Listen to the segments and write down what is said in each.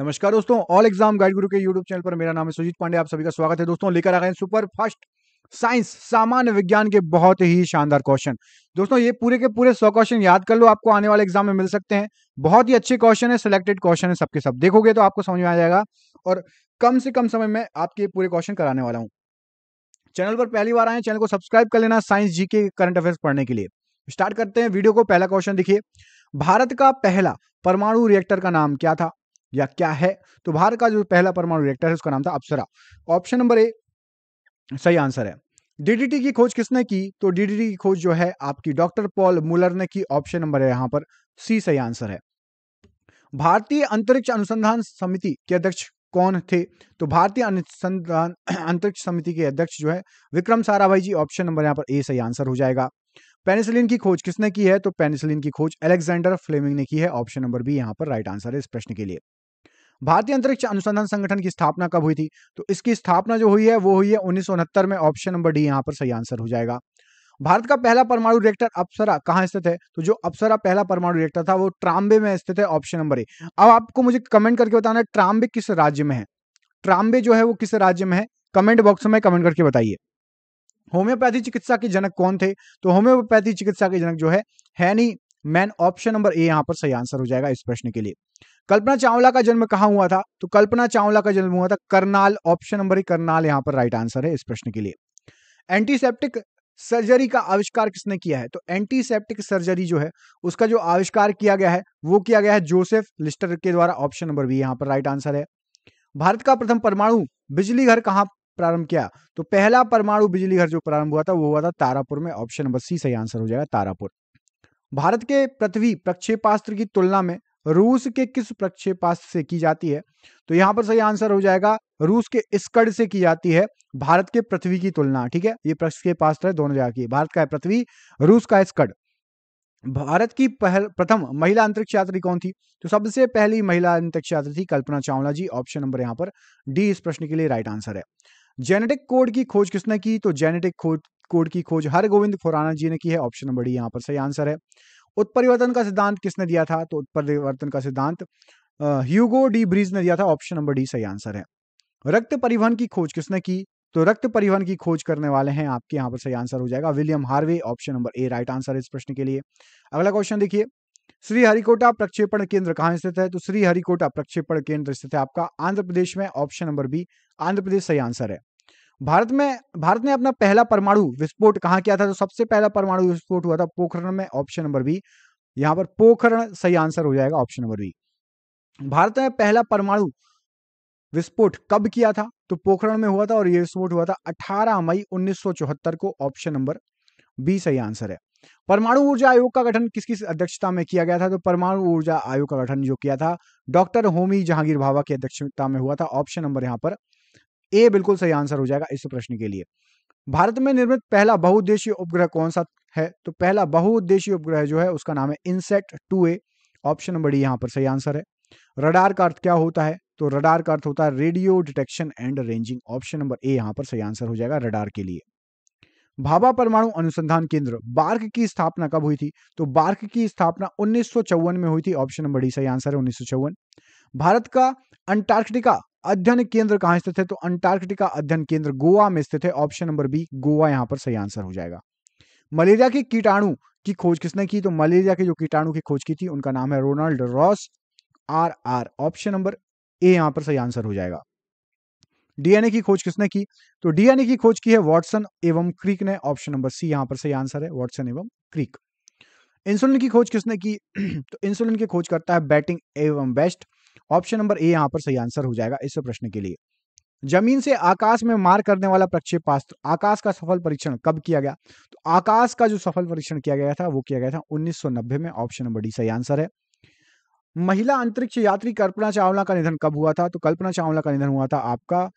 नमस्कार दोस्तों all exam guide गुरु के यूट्यूब चैनल पर मेरा नाम है सुजीत पांडे आप सभी का स्वागत है दोस्तों लेकर आ गए सुपर फास्ट साइंस सामान्य विज्ञान के बहुत ही शानदार क्वेश्चन दोस्तों ये पूरे के पूरे सौ क्वेश्चन याद कर लो आपको आने वाले एग्जाम में मिल सकते हैं बहुत ही अच्छे क्वेश्चन है सिलेक्टेड क्वेश्चन है सबके सब देखोगे तो आपको समझ में आ जाएगा और कम से कम समय में आपके पूरे क्वेश्चन कराने वाला हूँ चैनल पर पहली बार आए चैनल को सब्सक्राइब कर लेना साइंस जी के करंट अफेयर्स पढ़ने के लिए स्टार्ट करते हैं वीडियो को पहला क्वेश्चन देखिए भारत का पहला परमाणु रिएक्टर का नाम क्या था या क्या है तो भारत का जो पहला परमाणु रिएक्टर है उसका नाम था अप्सरा ऑप्शन नंबर ए सही आंसर है डीडीटी की खोज किसने की तो डीडीटी की खोज जो है आपकी डॉक्टर पॉल मुलर ने की ऑप्शन नंबर है यहां पर सी सही आंसर है भारतीय अंतरिक्ष अनुसंधान समिति के अध्यक्ष कौन थे तो भारतीय अनुसंधान अंतरिक्ष समिति के अध्यक्ष जो है विक्रम साराभाई जी ऑप्शन नंबर यहाँ पर ए सही आंसर हो जाएगा पेनिसिलिन की खोज किसने की है तो पेनिसिलिन की खोज अलेक्जेंडर फ्लेमिंग ने की है ऑप्शन नंबर बी यहाँ पर राइट आंसर है इस प्रश्न के लिए भारतीय अंतरिक्ष अनुसंधान संगठन की स्थापना कब हुई थी तो इसकी स्थापना जो हुई है वो हुई है उन्नीस में ऑप्शन नंबर डी यहाँ पर सही आंसर हो जाएगा भारत का पहला परमाणु रिएक्टर अप्सरा कहाँ स्थित है तो जो अप्सरा पहला परमाणु रिएक्टर था वो ट्राम्बे में स्थित है ऑप्शन नंबर ए अब आपको मुझे कमेंट करके बताना है ट्राम्बे किस राज्य में है ट्राम्बे जो है वो किस राज्य में है कमेंट बॉक्स में कमेंट करके बताइए होम्योपैथी चिकित्सा के जनक कौन थे तो होम्योपैथी चिकित्सा के जनक जो है हैनी मैन ऑप्शन नंबर ए यहाँ पर सही आंसर हो जाएगा इस प्रश्न के लिए कल्पना चावला का जन्म कहाँ हुआ था तो कल्पना चावला का जन्म हुआ था Karnal option number A Karnal यहाँ पर राइट आंसर है इस प्रश्न के लिए एंटीसेप्टिक सर्जरी का आविष्कार किसने किया है तो एंटीसेप्टिक सर्जरी जो है उसका जो आविष्कार किया गया है वो किया गया है जोसेफ लिस्टर के द्वारा ऑप्शन नंबर बी यहाँ पर राइट आंसर है भारत का प्रथम परमाणु बिजली घर कहाँ प्रारंभ किया तो पहला परमाणु बिजली घर जो प्रारंभ हुआ था वो हुआ था तारापुर में ऑप्शन नंबर सी सही आंसर हो जाएगा तारापुर भारत के पृथ्वी प्रक्षेपास्त्र की तुलना में रूस के किस प्रक्षेपास्त्र से की जाती है तो यहां पर सही आंसर हो जाएगा रूस के स्कड से की जाती है भारत के पृथ्वी की तुलना ठीक है ये प्रक्षेपास्त्र है दोनों जगह की भारत का है पृथ्वी रूस का स्कड भारत की पहल प्रथम महिला अंतरिक्ष यात्री कौन थी तो सबसे पहली महिला अंतरिक्ष यात्री थी कल्पना चावला जी ऑप्शन नंबर यहां पर डी इस प्रश्न के लिए राइट आंसर है जेनेटिक कोड की खोज किसने की तो जेनेटिक खोज कोड की खोज हर गोविंद खुराना जी ने की है ऑप्शन नंबर डी यहाँ पर सही आंसर है उत्परिवर्तन का सिद्धांत किसने दिया था तो उत्परिवर्तन का सिद्धांत ह्यूगो डी ब्रिज ने दिया था ऑप्शन नंबर डी सही आंसर है रक्त परिवहन की खोज किसने की तो रक्त परिवहन की खोज करने वाले हैं आपके यहाँ पर सही आंसर हो जाएगा William Harvey option number A right answer है इस प्रश्न के लिए अगला क्वेश्चन देखिए श्री हरिकोटा प्रक्षेपण केंद्र कहाँ स्थित है तो श्री हरिकोटा प्रक्षेपण केंद्र स्थित है आपका आंध्र प्रदेश में option number B Andhra Pradesh सही आंसर है भारत में भारत ने अपना पहला परमाणु विस्फोट कहा किया था तो सबसे पहला परमाणु विस्फोट हुआ था पोखरण में ऑप्शन नंबर बी यहां पर पोखरण सही आंसर हो जाएगा ऑप्शन नंबर बी भारत ने पहला परमाणु विस्फोट कब किया था तो पोखरण में हुआ था और यह विस्फोट हुआ था 18 मई 1974 को ऑप्शन नंबर बी सही आंसर है परमाणु ऊर्जा आयोग का गठन किसकी अध्यक्षता में किया गया था तो परमाणु ऊर्जा आयोग का गठन जो किया था डॉक्टर होमी जहांगीर भावा की अध्यक्षता में हुआ था ऑप्शन नंबर यहां पर ए बिल्कुल सही आंसर हो जाएगा इस प्रश्न के लिए भारत में निर्मित पहला बहुउद्देशीय उपग्रह कौन सा है तो पहला बहुउद्देशीय उपग्रह जो है उसका नाम है INSAT two A option number D यहाँ पर सही आंसर है रडार का अर्थ क्या होता है तो रडार का अर्थ होता है radio detection and ranging option number A यहाँ पर सही आंसर हो जाएगा रडार के लिए भाभा परमाणु अनुसंधान केंद्र बार्क की स्थापना कब हुई थी तो बार्क की स्थापना उन्नीस में हुई थी ऑप्शन नंबर डी सही आंसर है उन्नीस भारत का अंटार्कटिका अध्ययन केंद्र कहां स्थित है तो अंटार्कटिका अध्ययन केंद्र गोवा में स्थित है ऑप्शन नंबर बी गोवा यहां पर सही आंसर हो जाएगा मलेरिया के कीटाणु की खोज किसने की तो मलेरिया के जो कीटाणु की खोज की थी उनका नाम है Ronald Ross R R option number A यहां पर सही आंसर हो जाएगा डीएनए की खोज किसने की तो डीएनए की खोज की है वॉटसन एवं क्रिक ने ऑप्शन नंबर सी यहां पर सही आंसर है वॉटसन एवं क्रिक इंसुलिन की खोज किसने की तो इंसुलिन की खोज करता है बैटिंग एवं बेस्ट ऑप्शन नंबर ए यहाँ पर सही आंसर हो जाएगा इस प्रश्न के लिए जमीन से आकाश में मार करने वाला प्रक्षेपास्त्र आकाश का सफल परीक्षण कब किया गया तो आकाश का जो सफल परीक्षण किया गया था वो किया गया था 1990 में ऑप्शन नंबर डी सही आंसर है महिला अंतरिक्ष यात्री कल्पना चावला का निधन कब हुआ था तो कल्पना चावला का निधन हुआ था आपका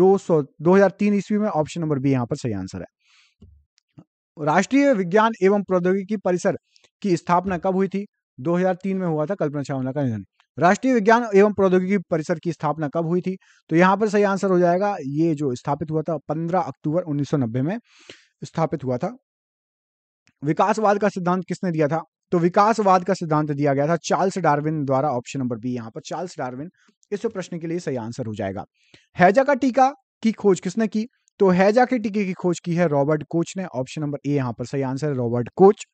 200 2003 ईस्वी में ऑप्शन नंबर बी यहां पर सही आंसर है राष्ट्रीय विज्ञान एवं प्रौद्योगिकी परिसर की स्थापना कब हुई थी तीन में हुआ था कल्पना चावला का निधन राष्ट्रीय विज्ञान एवं प्रौद्योगिकी परिसर की स्थापना कब हुई थी तो यहाँ पर सही आंसर हो जाएगा ये जो स्थापित हुआ था 15 अक्टूबर 1990 में स्थापित हुआ था विकासवाद का सिद्धांत किसने दिया था तो विकासवाद का सिद्धांत दिया गया था चार्ल्स डार्विन द्वारा ऑप्शन नंबर बी यहाँ पर चार्ल्स डार्विन इस प्रश्न के लिए सही आंसर हो जाएगा हैजा का टीका की खोज किसने की तो हैजा के टीके की खोज की है रॉबर्ट कोच ने ऑप्शन नंबर ए यहाँ पर सही आंसर है रॉबर्ट कोच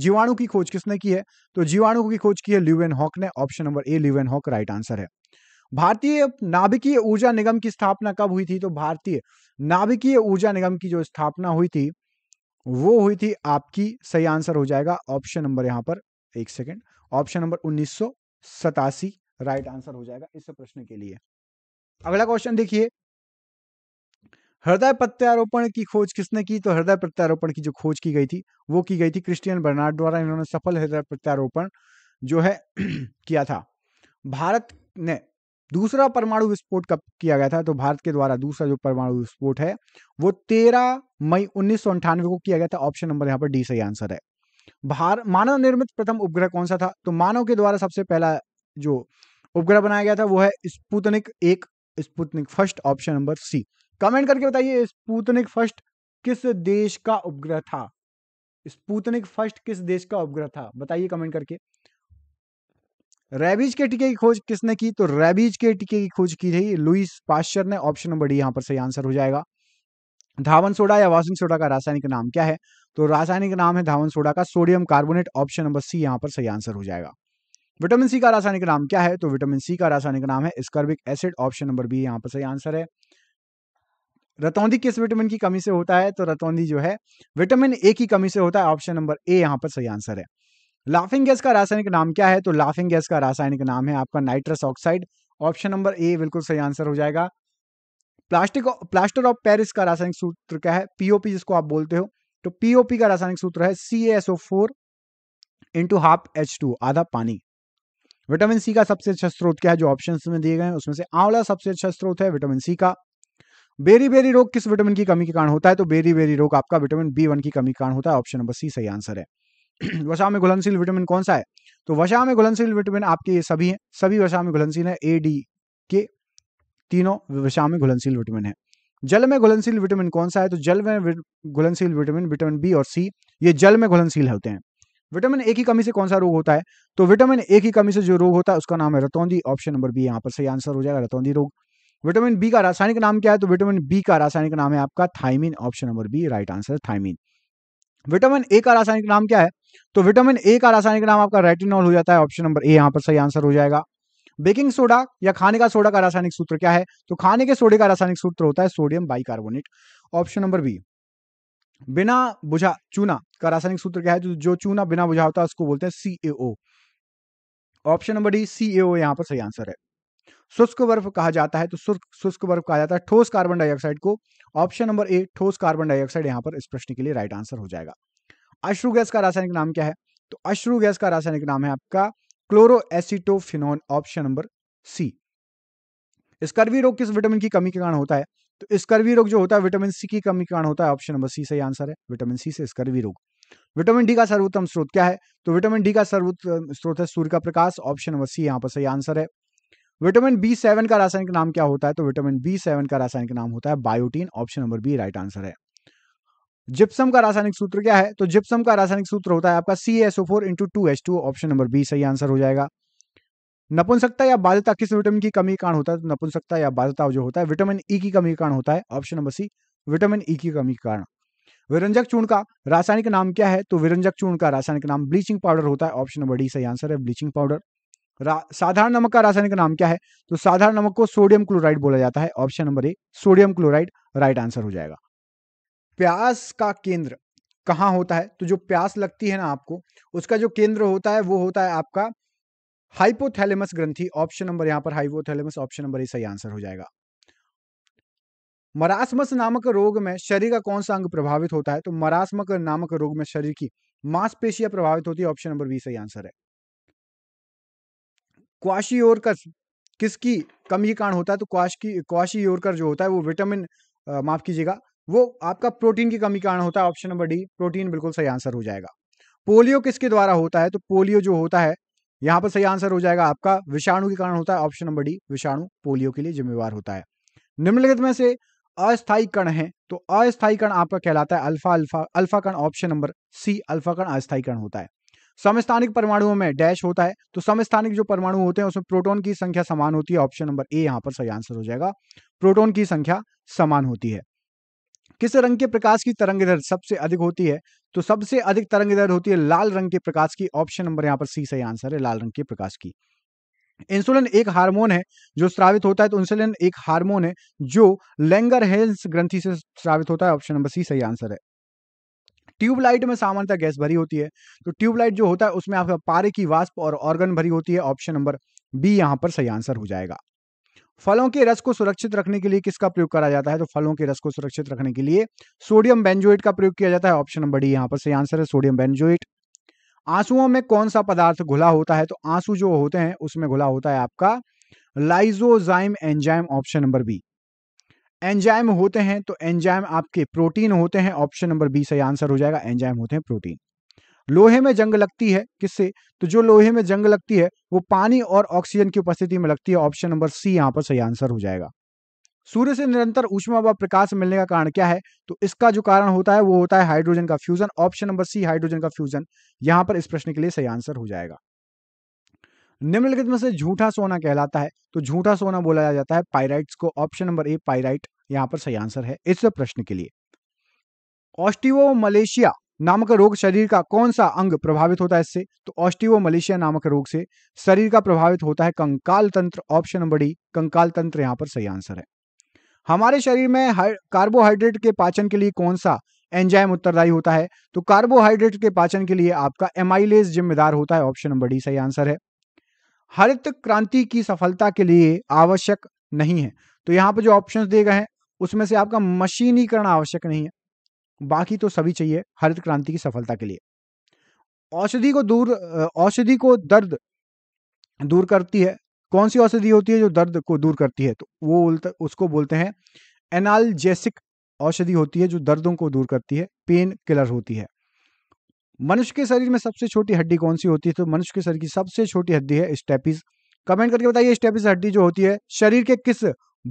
जीवाणु की खोज किसने की है तो जीवाणु की खोज की है ल्यूवेन हॉक ने option number A Leeuwenhoek right answer है भारतीय नाभिकीय ऊर्जा निगम की स्थापना कब हुई थी तो भारतीय नाभिकीय ऊर्जा निगम की जो स्थापना हुई थी वो हुई थी आपकी सही आंसर हो जाएगा ऑप्शन नंबर यहां पर एक सेकेंड ऑप्शन नंबर उन्नीस राइट आंसर हो जाएगा इस प्रश्न के लिए अगला क्वेश्चन देखिए हृदय प्रत्यारोपण की खोज किसने की तो हृदय प्रत्यारोपण की जो खोज की गई थी वो की गई थी क्रिस्टियन बर्नार्ड द्वारा इन्होंने सफल हृदय प्रत्यारोपण जो है किया था भारत ने दूसरा परमाणु विस्फोट कब किया गया था तो भारत के द्वारा दूसरा जो परमाणु विस्फोट है वो तेरह मई उन्नीस को किया गया था ऑप्शन नंबर यहाँ पर डी सही आंसर है भार मानव निर्मित प्रथम उपग्रह कौन सा था तो मानव के द्वारा सबसे पहला जो उपग्रह बनाया गया था वो है स्पुतनिक एक Sputnik first option number C comment करके बताइए स्पूतनिक फर्स्ट किस देश का उपग्रह था स्पूतनिक फर्स्ट किस देश का उपग्रह था बताइए कमेंट करके रेबीज के टीके की खोज किसने की तो रेबीज के टीके की खोज की थी लुइस पाश्चर ने ऑप्शन नंबर डी यहां पर सही आंसर हो जाएगा धावन सोडा या वाशिंग सोडा का रासायनिक नाम क्या है तो रासायनिक नाम है धावन सोडा का sodium carbonate option number C यहां पर सही आंसर हो जाएगा विटामिन सी का रासायनिक नाम क्या है तो विटामिन सी का रासायनिक नाम है ascorbic acid option number B यहाँ पर सही आंसर है रतौंधी किस विटामिन की कमी से होता है तो रतौंधी जो है विटामिन ए की कमी से होता है ऑप्शन नंबर ए यहाँ पर सही आंसर है लाफिंग गैस का रासायनिक नाम क्या है तो लाफिंग गैस का रासायनिक नाम है आपका nitrous oxide option number A बिल्कुल सही आंसर हो जाएगा प्लास्टिक प्लास्टर ऑफ पेरिस का रासायनिक सूत्र क्या है पीओपी जिसको आप बोलते हो तो पीओपी का रासायनिक सूत्र है C S O four into half H two आधा पानी विटामिन सी का सबसे अच्छा स्रोत क्या है जो ऑप्शन में दिए गए हैं उसमें से आंवला सबसे अच्छा स्रोत है विटामिन सी का बेरी बेरी रोग किस विटामिन की कमी के कारण होता है तो बेरी बेरी रोग आपका विटामिन बी वन की कमी के कारण होता है ऑप्शन नंबर सी सही आंसर है वसा में घुलनशील विटामिन कौन सा है तो वसा में घुलनशील विटामिन आपके ये सभी हैं सभी वसा में घुलनशील है ए डी के तीनों वसा में घुलनशील विटामिन है जल में घुलनशील विटामिन कौन सा है तो जल में घुलनशील विटामिन विटामिन बी और सी ये जल में घुलनशील होते हैं विटामिन ए की कमी से कौन सा रोग होता है तो विटामिन ए की कमी से जो रोग होता है उसका नाम है रतौंदी ऑप्शन नंबर बी यहाँ पर सही आंसर हो जाएगा रतौंदी रोग विटामिन बी का रासायनिक नाम क्या है तो विटामिन बी का रासायनिक नाम है आपका thiamine option number B right answer thiamine vitamin A का रासायनिक नाम क्या है तो विटामिन ए का रासायनिक नाम आपका रेटिनॉल हो जाता है ऑप्शन नंबर ए यहाँ पर सही आंसर हो जाएगा बेकिंग सोडा या खाने का सोडा का रासायनिक सूत्र क्या है तो खाने के सोडे का रासायनिक सूत्र होता है sodium bicarbonate option number B बिना बुझा चूना का रासायनिक सूत्र क्या है तो जो चूना बिना बुझा होता है उसको बोलते हैं CaO option number D CaO यहाँ पर सही आंसर है शुष्क बर्फ कहा जाता है तो शुष्क बर्फ कहा जाता है ठोस कार्बन डाइऑक्साइड को ऑप्शन नंबर ए ठोस कार्बन डाइऑक्साइड यहाँ पर इस प्रश्न के लिए राइट आंसर हो जाएगा अश्रु गैस का रासायनिक नाम क्या है तो अश्रु गैस का रासायनिक नाम है आपका chloro option number C scurvy रोग किस विटामिन की कमी के कारण होता है तो स्कर्वी रोग जो होता है विटामिन सी की कमी के कारण होता है ऑप्शन नंबर सी सही आंसर है विटामिन सी से स्कर्वी रोग विटामिन डी का सर्वोत्तम स्रोत क्या है तो विटामिन डी का सर्वोत्तम स्रोत है सूर्य का प्रकाश ऑप्शन नंबर सी यहाँ पर सही आंसर है विटामिन बी सेवन का रासायनिक नाम क्या होता है तो विटामिन बी सेवन का रासायनिक नाम होता है biotin option number B right answer है जिप्सम का रासायनिक सूत्र क्या है तो जिप्सम का रासायनिक सूत्र होता है आपका C S O four into two H two option number B सही आंसर हो जाएगा नपुंसकता या बाध्यता किस विटामिन की कमी कारण होता है तो नपुंसकता या बाध्यता जो होता है विटामिन ई e की कमी कारण होता है option number C vitamin E e की कमी कारण विरंजक चूर्ण का रासायनिक नाम क्या है तो विरंजक चूर्ण का रासायनिक नाम ब्लीचिंग पाउडर होता है ऑप्शन नंबर डी सही आंसर है ब्लीचिंग पाउडर साधारण नमक का रासायनिक नाम क्या है तो साधारण नमक को सोडियम क्लोराइड बोला जाता है option number A sodium chloride right answer हो जाएगा प्यास का केंद्र कहाँ होता है तो जो प्यास लगती है ना आपको उसका जो केंद्र होता है वो होता है आपका हाइपोथैलेमस ग्रंथी ऑप्शन नंबर यहां पर हाइपोथैलेमस ऑप्शन नंबर ए सही आंसर हो जाएगा मरासमस नामक रोग में शरीर का कौन सा अंग प्रभावित होता है तो मरासमक नामक रोग में शरीर की मांसपेशियां प्रभावित होती है ऑप्शन नंबर बी सही आंसर है क्वाशी ओरकस किसकी कमी कारण होता है तो क्वाश की क्वाशी ओरकर जो होता है वो विटामिन माफ कीजिएगा वो आपका प्रोटीन की कमी कारण होता है ऑप्शन नंबर डी प्रोटीन बिल्कुल सही आंसर हो जाएगा पोलियो किसके द्वारा होता है तो पोलियो जो होता है यहाँ पर सही आंसर हो जाएगा आपका विषाणु के कारण होता है ऑप्शन नंबर डी विषाणु पोलियो के लिए जिम्मेवार होता है निम्नलिखित में से अस्थायी कण है तो अस्थायी कण आपका कहलाता है अल्फा अल्फा अल्फा कण ऑप्शन नंबर सी अल्फा कण अस्थायी कण होता है समस्थानिक परमाणुओं में डैश होता है तो समस्थानिक जो परमाणु होते हैं उसमें प्रोटोन की संख्या समान होती है ऑप्शन नंबर ए यहाँ पर सही आंसर हो जाएगा प्रोटोन की संख्या समान होती है किस रंग के प्रकाश की तरंग दर सबसे अधिक होती है तो सबसे अधिक तरंग दर होती है लाल रंग के प्रकाश की ऑप्शन नंबर यहाँ पर सी सही आंसर है लाल रंग के प्रकाश की इंसुलिन एक हार्मोन है जो स्रावित होता है तो इंसुलिन एक हार्मोन है जो लेंगर हेल्स ग्रंथि से स्रावित होता है ऑप्शन नंबर सी सही आंसर है ट्यूबलाइट में सामान्यतः गैस भरी होती है तो ट्यूबलाइट जो होता है उसमें आपका पारे की वास्प और ऑर्गन भरी होती है ऑप्शन नंबर बी यहाँ पर सही आंसर हो जाएगा फलों के रस को सुरक्षित रखने के लिए किसका प्रयोग करा जाता है तो फलों के रस को सुरक्षित रखने के लिए सोडियम बेंजोइट का प्रयोग किया जाता है ऑप्शन नंबर डी यहाँ पर सही आंसर है सोडियम बेंजोइट आंसुओं में कौन सा पदार्थ घुला होता है तो आंसू जो होते हैं उसमें घुला होता है आपका lysozyme enzyme option number B enzyme होते हैं तो एंजाइम आपके प्रोटीन होते हैं ऑप्शन नंबर बी सही आंसर हो जाएगा एंजाइम होते हैं प्रोटीन लोहे में जंग लगती है किससे तो जो लोहे में जंग लगती है वो पानी और ऑक्सीजन की उपस्थिति में लगती है ऑप्शन नंबर सी यहाँ पर सही आंसर हो जाएगा सूर्य से निरंतर ऊष्मा व प्रकाश मिलने का कारण क्या है तो इसका जो कारण होता है वो होता है हाइड्रोजन का fusion option number C hydrogen का फ्यूजन यहाँ पर इस प्रश्न के लिए सही आंसर हो जाएगा निम्नलिखित में से झूठा सोना कहलाता है तो झूठा सोना बोला जाता है पायराइट्स को ऑप्शन नंबर ए पायराइट यहां पर सही आंसर है इस प्रश्न के लिए ऑस्टिवो मलेशिया नामक रोग शरीर का कौन सा अंग प्रभावित होता है इससे तो ऑस्टिवो मलेशिया नामक रोग से शरीर का प्रभावित होता है कंकाल तंत्र ऑप्शन नंबर डी कंकाल तंत्र यहाँ पर सही आंसर है हमारे शरीर में कार्बोहाइड्रेट के पाचन के लिए कौन सा एंजाइम उत्तरदायी होता है तो कार्बोहाइड्रेट के पाचन के लिए आपका एमाइलेज जिम्मेदार होता है ऑप्शन नंबर डी सही आंसर है हरित क्रांति की सफलता के लिए आवश्यक नहीं है तो यहाँ पर जो ऑप्शंस दिए गए हैं उसमें से आपका मशीनीकरण आवश्यक नहीं है बाकी तो सभी चाहिए हरित क्रांति की सफलता के लिए औषधि को दूर औषधि को दर्द दूर करती है कौन सी औषधि होती है जो दर्द को दूर करती है तो वो बोलते उसको बोलते हैं एनालजेसिक औषधि होती है जो दर्दों को दूर करती है पेन किलर होती है मनुष्य के शरीर में सबसे छोटी हड्डी कौन सी होती है तो मनुष्य के शरीर की सबसे छोटी हड्डी है स्टेपिस कमेंट करके बताइए स्टेपिस हड्डी जो होती है शरीर के किस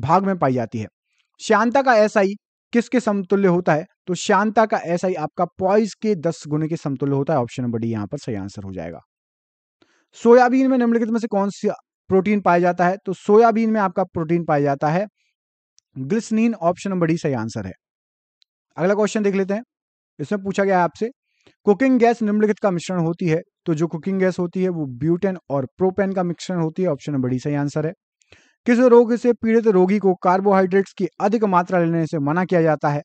भाग में पाई जाती है शांता का ऐसा ही किसके समतुल्य होता है तो शांता का ऐसा ही आपका पॉइस के दस गुने के समतुल्य होता है ऑप्शन नंबर डी यहाँ पर सही आंसर हो जाएगा सोयाबीन में निम्नलिखित में से कौन सा प्रोटीन पाया जाता है तो सोयाबीन में आपका प्रोटीन पाया जाता है ग्लिसनीन ऑप्शन नंबर डी सही आंसर है अगला क्वेश्चन देख लेते हैं इसमें पूछा गया है आपसे कुकिंग गैस निम्नलिखित का मिश्रण होती है तो जो कुकिंग गैस होती है वो ब्यूटेन और प्रोपेन का मिश्रण होती है ऑप्शन बड़ी सही आंसर है किस रोग से पीड़ित रोगी को कार्बोहाइड्रेट्स की अधिक मात्रा लेने से मना किया जाता है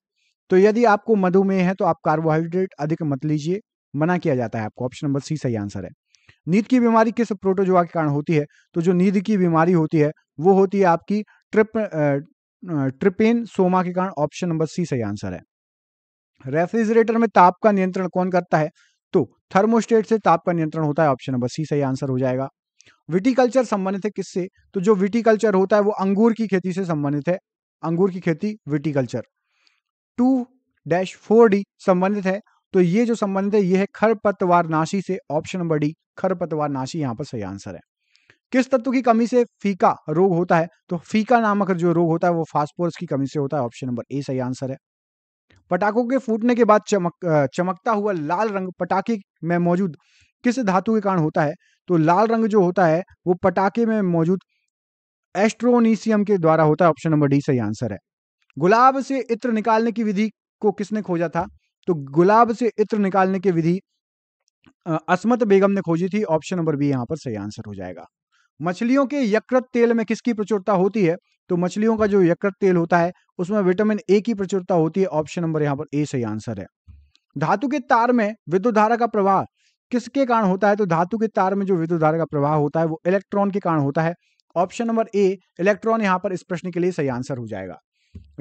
तो यदि आपको मधुमेह है तो आप कार्बोहाइड्रेट अधिक मत लीजिए मना किया जाता है आपको ऑप्शन नंबर सी सही आंसर है नींद की बीमारी किस प्रोटोजोआ के कारण होती है तो जो नींद की बीमारी होती है वो होती है आपकी ट्रिप ट्रिपेन सोमा के कारण ऑप्शन नंबर सी सही आंसर है रेफ्रिजरेटर में ताप का नियंत्रण कौन करता है तो थर्मोस्टेट से ताप का नियंत्रण होता है ऑप्शन नंबर सी सही आंसर हो जाएगा विटिकल्चर संबंधित है किससे तो जो विटिकल्चर होता है वो अंगूर की खेती से संबंधित है अंगूर की खेती viticulture two dash four D संबंधित है तो ये जो संबंधित है ये है खरपतवार नाशी से ऑप्शन नंबर डी खरपतवार नाशी यहाँ पर सही आंसर है किस तत्व की कमी से फीका रोग होता है तो फीका नामक जो रोग होता है वो फास्फोरस की कमी से होता है ऑप्शन नंबर ए सही आंसर है पटाखों के फूटने के बाद चमक चमकता हुआ लाल रंग पटाखे में मौजूद किस धातु के कारण होता है तो लाल रंग जो होता है वो पटाखे में मौजूद एस्ट्रोनीसियम के द्वारा होता है ऑप्शन नंबर डी सही आंसर है गुलाब से इत्र निकालने की विधि को किसने खोजा था तो गुलाब से इत्र निकालने की विधि असमत बेगम ने खोजी थी ऑप्शन नंबर बी यहां पर सही आंसर हो जाएगा मछलियों के यकृत तेल में किसकी प्रचुरता होती है तो मछलियों का जो यकृत तेल होता है उसमें विटामिन ए की प्रचुरता होती है ऑप्शन नंबर यहाँ पर ए सही आंसर है धातु के तार में विद्युत धारा का प्रवाह किसके कारण होता है तो धातु के तार में जो विद्युत धारा का प्रवाह होता है वो इलेक्ट्रॉन के कारण होता है ऑप्शन नंबर ए इलेक्ट्रॉन यहाँ पर इस प्रश्न के लिए सही आंसर हो जाएगा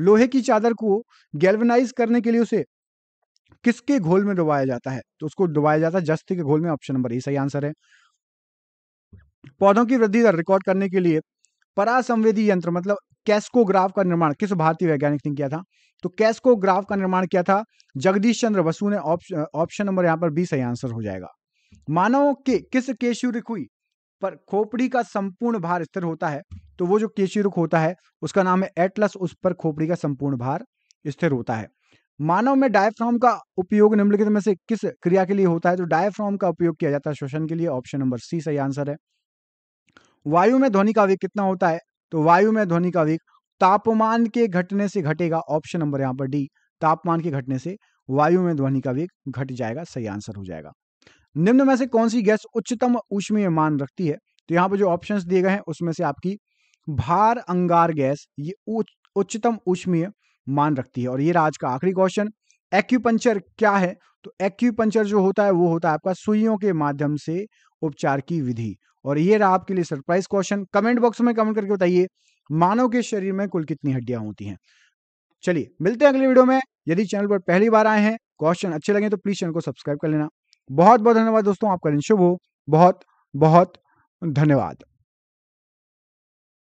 लोहे की चादर को गैल्वेनाइज करने के लिए उसे किसके घोल में डुबाया जाता है तो उसको डुबाया जाता है जस्ती के घोल में ऑप्शन नंबर ए सही आंसर है पौधों की वृद्धि दर रिकॉर्ड करने के लिए परासंवेदी यंत्र मतलब कैस्कोग्राफ का निर्माण किस भारतीय वैज्ञानिक ने किया था तो कैस्कोग्राफ का निर्माण किया था जगदीश चंद्र बसु ने ऑप्शन नंबर यहाँ पर बी सही आंसर हो जाएगा मानव के किस केशुरिक हुई पर खोपड़ी का संपूर्ण भार स्थिर होता है तो वो जो रुख होता है उसका नाम है एटलस उस पर खोपड़ी का संपूर्ण भार स्थिर होता है मानव में डायफ्राम का उपयोग निम्नलिखित में से किस क्रिया के लिए होता है तो डायफ्राम का उपयोग किया जाता है श्वसन के लिए ऑप्शन नंबर सी सही आंसर है वायु में ध्वनि का वेग कितना होता है तो वायु में ध्वनि का वेग तापमान के घटने से घटेगा ऑप्शन नंबर यहाँ पर डी तापमान के घटने से वायु में ध्वनि का वेग घट जाएगा सही आंसर हो जाएगा निम्न में से कौन सी गैस उच्चतम ऊष्मीय मान रखती है तो यहाँ पर जो ऑप्शंस दिए गए हैं उसमें से आपकी भार अंगार गैस ये उच्चतम ऊष्मीय मान रखती है और ये राज का आखिरी क्वेश्चन एक्यूपंचर क्या है तो एक्यूपंचर जो होता है वो होता है आपका सुइयों के माध्यम से उपचार की विधि और ये रहा आपके लिए सरप्राइज क्वेश्चन कमेंट बॉक्स में कमेंट करके बताइए मानव के शरीर में कुल कितनी हड्डियां होती हैं चलिए मिलते हैं अगले वीडियो में यदि चैनल पर पहली बार आए हैं क्वेश्चन अच्छे लगे तो प्लीज चैनल को सब्सक्राइब कर लेना बहुत बहुत धन्यवाद दोस्तों आपका दिन शुभ हो बहुत बहुत धन्यवाद